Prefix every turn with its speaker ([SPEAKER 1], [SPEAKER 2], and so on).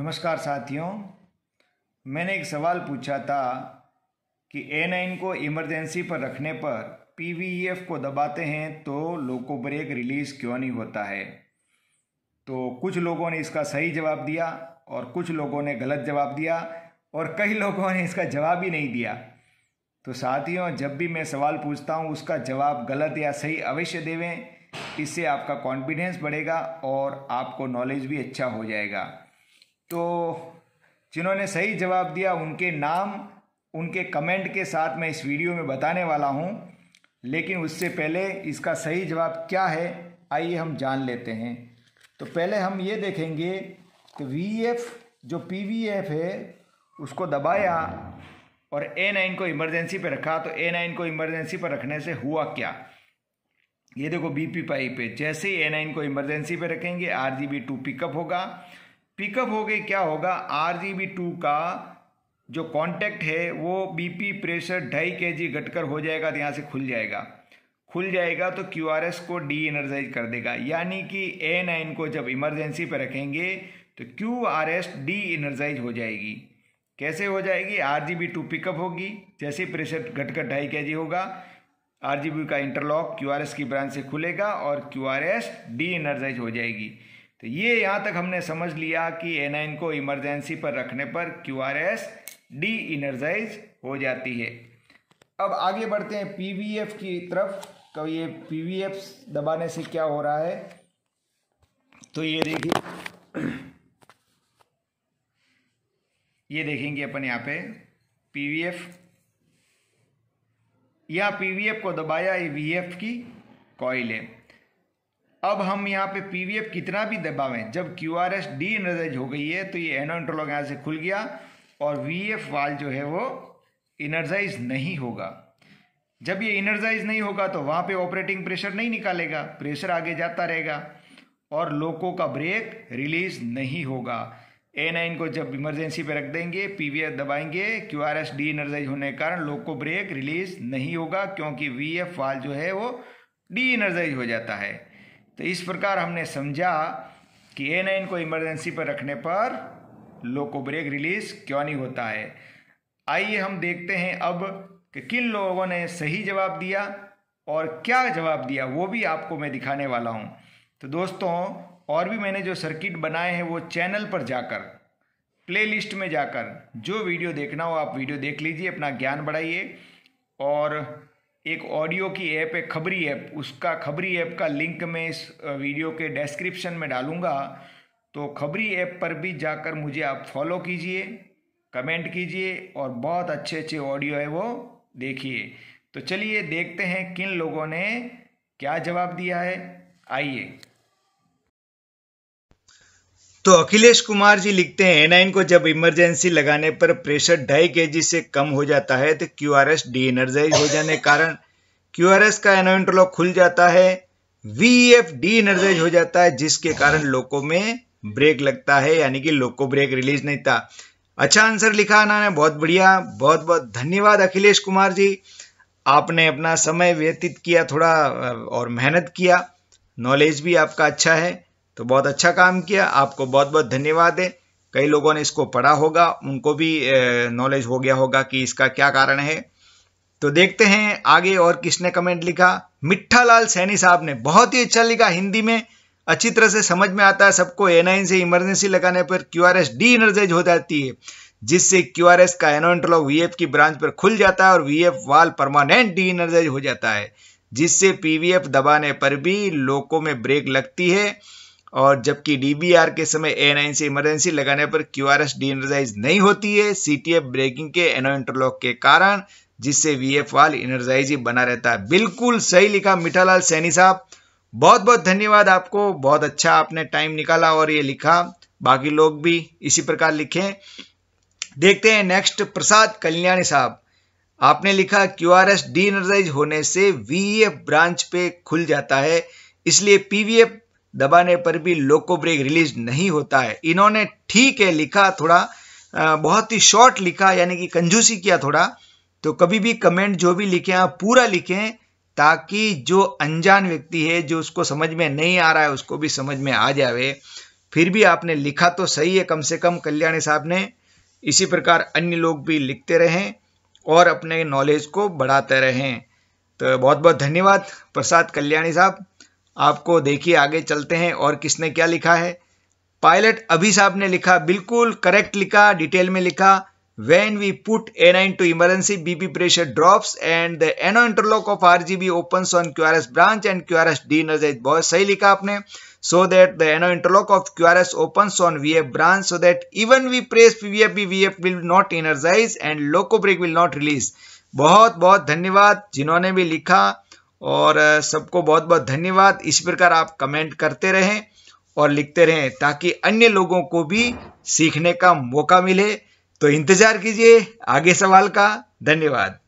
[SPEAKER 1] नमस्कार साथियों मैंने एक सवाल पूछा था कि ए नाइन को इमरजेंसी पर रखने पर पी वी एफ को दबाते हैं तो लोको ब्रेक रिलीज़ क्यों नहीं होता है तो कुछ लोगों ने इसका सही जवाब दिया और कुछ लोगों ने गलत जवाब दिया और कई लोगों ने इसका जवाब ही नहीं दिया तो साथियों जब भी मैं सवाल पूछता हूँ उसका जवाब गलत या सही अवश्य देवें इससे आपका कॉन्फिडेंस बढ़ेगा और आपको नॉलेज भी अच्छा हो जाएगा तो जिन्होंने सही जवाब दिया उनके नाम उनके कमेंट के साथ मैं इस वीडियो में बताने वाला हूँ लेकिन उससे पहले इसका सही जवाब क्या है आइए हम जान लेते हैं तो पहले हम ये देखेंगे कि वी एफ e जो पी वी एफ है उसको दबाया और ए नाइन को इमरजेंसी पर रखा तो ए नाइन को इमरजेंसी पर रखने से हुआ क्या ये देखो बी पी पाई पे जैसे ही ए नाइन को इमरजेंसी पर रखेंगे R G B two pickup होगा पिकअप हो गई क्या होगा आर जी बी टू का जो कांटेक्ट है वो बीपी प्रेशर ढाई के जी घटकर हो जाएगा तो यहाँ से खुल जाएगा खुल जाएगा तो क्यू आर एस को डी एनर्जाइज कर देगा यानी कि ए नाइन को जब इमरजेंसी पर रखेंगे तो Q R S deenergize हो जाएगी कैसे हो जाएगी R G B two pickup होगी जैसे प्रेशर घटकर ढाई के जी होगा आर जी बी का इंटरलॉक क्यू आर एस की ब्रांच से खुलेगा और Q R S deenergize हो जाएगी तो ये यहाँ तक हमने समझ लिया कि एन को इमरजेंसी पर रखने पर Q R S deenergize हो जाती है अब आगे बढ़ते हैं पी वी एफ की तरफ तो ये पी वी एफ दबाने से क्या हो रहा है तो ये देखिए ये देखेंगे अपन यहाँ पे पी वी एफ या पी वी एफ को दबाया ये वी एफ की कॉइल है अब हम यहाँ पे पी कितना भी दबावें जब Q R S deenergize हो गई है तो ये एनो इंटरलॉक यहाँ से खुल गया और वी एफ वाल जो है वो इनर्जाइज नहीं होगा जब ये इनर्जाइज नहीं होगा तो वहाँ पे ऑपरेटिंग प्रेशर नहीं निकालेगा प्रेशर आगे जाता रहेगा और लोको का ब्रेक रिलीज नहीं होगा ए नाइन को जब इमरजेंसी पे रख देंगे पी वी एफ दबाएंगे Q R S deenergize होने के कारण लोको ब्रेक रिलीज नहीं होगा क्योंकि वी एफ वाल जो है वो डी इनर्जाइज हो जाता है तो इस प्रकार हमने समझा कि ए नाइन को इमरजेंसी पर रखने पर लोको ब्रेक रिलीज क्यों नहीं होता है आइए हम देखते हैं अब कि किन लोगों ने सही जवाब दिया और क्या जवाब दिया वो भी आपको मैं दिखाने वाला हूँ तो दोस्तों और भी मैंने जो सर्किट बनाए हैं वो चैनल पर जाकर प्लेलिस्ट में जाकर जो वीडियो देखना हो आप वीडियो देख लीजिए अपना ज्ञान बढ़ाइए और एक ऑडियो की ऐप है खबरी ऐप उसका खबरी ऐप का लिंक मैं इस वीडियो के डिस्क्रिप्शन में डालूँगा तो खबरी ऐप पर भी जाकर मुझे आप फॉलो कीजिए कमेंट कीजिए और बहुत अच्छे अच्छे ऑडियो है वो देखिए तो चलिए देखते हैं किन लोगों ने क्या जवाब दिया है आइए तो अखिलेश कुमार जी लिखते हैं एनाइन को जब इमरजेंसी लगाने पर प्रेशर ढाई के से कम हो जाता है तो Q R S deenergize हो जाने कारण क्यू आर एस का एनआईन ट्रॉक खुल जाता है वी एफ डी एनर्जाइज हो जाता है जिसके कारण लोको में ब्रेक लगता है यानी कि लोको ब्रेक रिलीज नहीं था अच्छा आंसर लिखा ना बहुत बढ़िया बहुत बहुत धन्यवाद अखिलेश कुमार जी आपने अपना समय व्यतीत किया थोड़ा और मेहनत किया नॉलेज भी आपका अच्छा है तो बहुत अच्छा काम किया आपको बहुत बहुत धन्यवाद है कई लोगों ने इसको पढ़ा होगा उनको भी नॉलेज हो गया होगा कि इसका क्या कारण है तो देखते हैं आगे और किसने कमेंट लिखा लाल सैनी साहब ने बहुत ही अच्छा लिखा हिंदी में अच्छी तरह से समझ में आता है सबको एनआईन से इमरजेंसी लगाने पर Q R S deenergize हो जाती है जिससे क्यू आर एस का एनोइंटलॉग वी एफ की ब्रांच पर खुल जाता है और V F valve permanent deenergize हो जाता है जिससे पी वी एफ दबाने पर भी लोगों में ब्रेक लगती है और जबकि डीबीआर के समय ए नाइन से इमरजेंसी लगाने पर क्यू आर एस नहीं होती है सी टी एफ ब्रेकिंग के एनो इंटरलॉक के कारण जिससे वी एफ वाल इनर्जाइज ही बना रहता है बिल्कुल सही लिखा मिठालाल सैनी साहब बहुत बहुत धन्यवाद आपको बहुत अच्छा आपने टाइम निकाला और ये लिखा बाकी लोग भी इसी प्रकार लिखे देखते हैं नेक्स्ट प्रसाद कल्याणी साहब आपने लिखा क्यू आर एस डी होने से वी ब्रांच e पे खुल जाता है इसलिए पीवीएफ दबाने पर भी लोको ब्रेक रिलीज नहीं होता है इन्होंने ठीक है लिखा थोड़ा बहुत ही शॉर्ट लिखा यानी कि कंजूसी किया थोड़ा तो कभी भी कमेंट जो भी लिखें आप पूरा लिखें ताकि जो अनजान व्यक्ति है जो उसको समझ में नहीं आ रहा है उसको भी समझ में आ जावे फिर भी आपने लिखा तो सही है कम से कम कल्याणी साहब ने इसी प्रकार अन्य लोग भी लिखते रहें और अपने नॉलेज को बढ़ाते रहें तो बहुत बहुत धन्यवाद प्रसाद कल्याणी साहब आपको देखिए आगे चलते हैं और किसने क्या लिखा है पायलट अभी साहब ने लिखा बिल्कुल करेक्ट लिखा डिटेल में लिखा when we put A nine to emergency BP pressure drop and the N O interlock of R G B open on QRS branch and Q QRS D नजर बहुत सही लिखा आपने so that the N O interlock of Q R S open on V F branch so that even we press will not energize and loco brake will not release बहुत बहुत धन्यवाद जिन्होंने भी लिखा और सबको बहुत बहुत धन्यवाद इस प्रकार आप कमेंट करते रहें और लिखते रहें ताकि अन्य लोगों को भी सीखने का मौका मिले तो इंतज़ार कीजिए आगे सवाल का धन्यवाद